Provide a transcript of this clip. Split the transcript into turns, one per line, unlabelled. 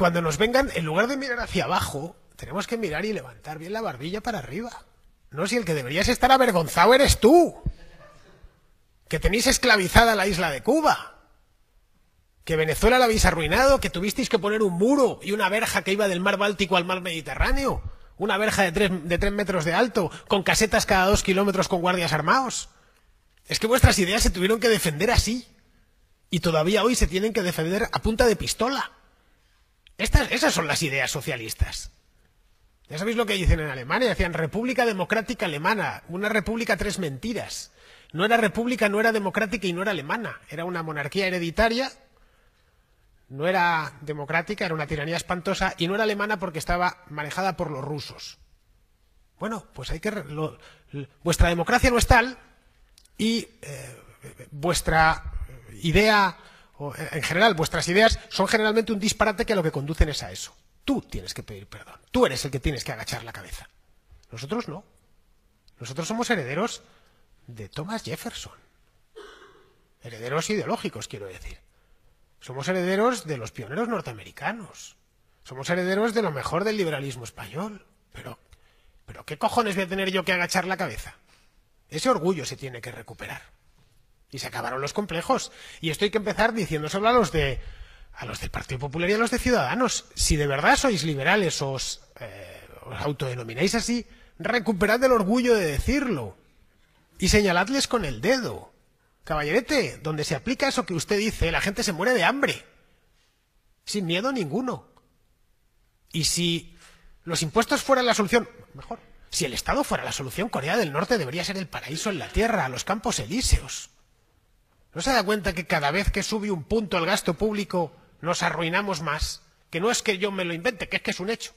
cuando nos vengan, en lugar de mirar hacia abajo, tenemos que mirar y levantar bien la barbilla para arriba. No, si el que deberías estar avergonzado eres tú. Que tenéis esclavizada la isla de Cuba. Que Venezuela la habéis arruinado, que tuvisteis que poner un muro y una verja que iba del mar Báltico al mar Mediterráneo. Una verja de tres, de tres metros de alto, con casetas cada dos kilómetros con guardias armados. Es que vuestras ideas se tuvieron que defender así. Y todavía hoy se tienen que defender a punta de pistola esas son las ideas socialistas. Ya sabéis lo que dicen en Alemania, decían República Democrática Alemana, una república tres mentiras. No era república, no era democrática y no era alemana, era una monarquía hereditaria, no era democrática, era una tiranía espantosa y no era alemana porque estaba manejada por los rusos. Bueno, pues hay que... vuestra democracia no es tal y eh, vuestra idea eh, en general, vuestras ideas son generalmente un disparate que a lo que conducen es a eso. Tú tienes que pedir perdón. Tú eres el que tienes que agachar la cabeza. Nosotros no. Nosotros somos herederos de Thomas Jefferson. Herederos ideológicos, quiero decir. Somos herederos de los pioneros norteamericanos. Somos herederos de lo mejor del liberalismo español. Pero, pero ¿qué cojones voy a tener yo que agachar la cabeza? Ese orgullo se tiene que recuperar. Y se acabaron los complejos. Y esto hay que empezar diciéndoselo a los de del Partido Popular y a los de Ciudadanos. Si de verdad sois liberales, os, eh, os autodenomináis así, recuperad el orgullo de decirlo. Y señaladles con el dedo. Caballerete, donde se aplica eso que usted dice, la gente se muere de hambre. Sin miedo ninguno. Y si los impuestos fueran la solución, mejor, si el Estado fuera la solución, Corea del Norte debería ser el paraíso en la tierra, a los campos elíseos. ¿No se da cuenta que cada vez que sube un punto el gasto público nos arruinamos más? Que no es que yo me lo invente, que es que es un hecho.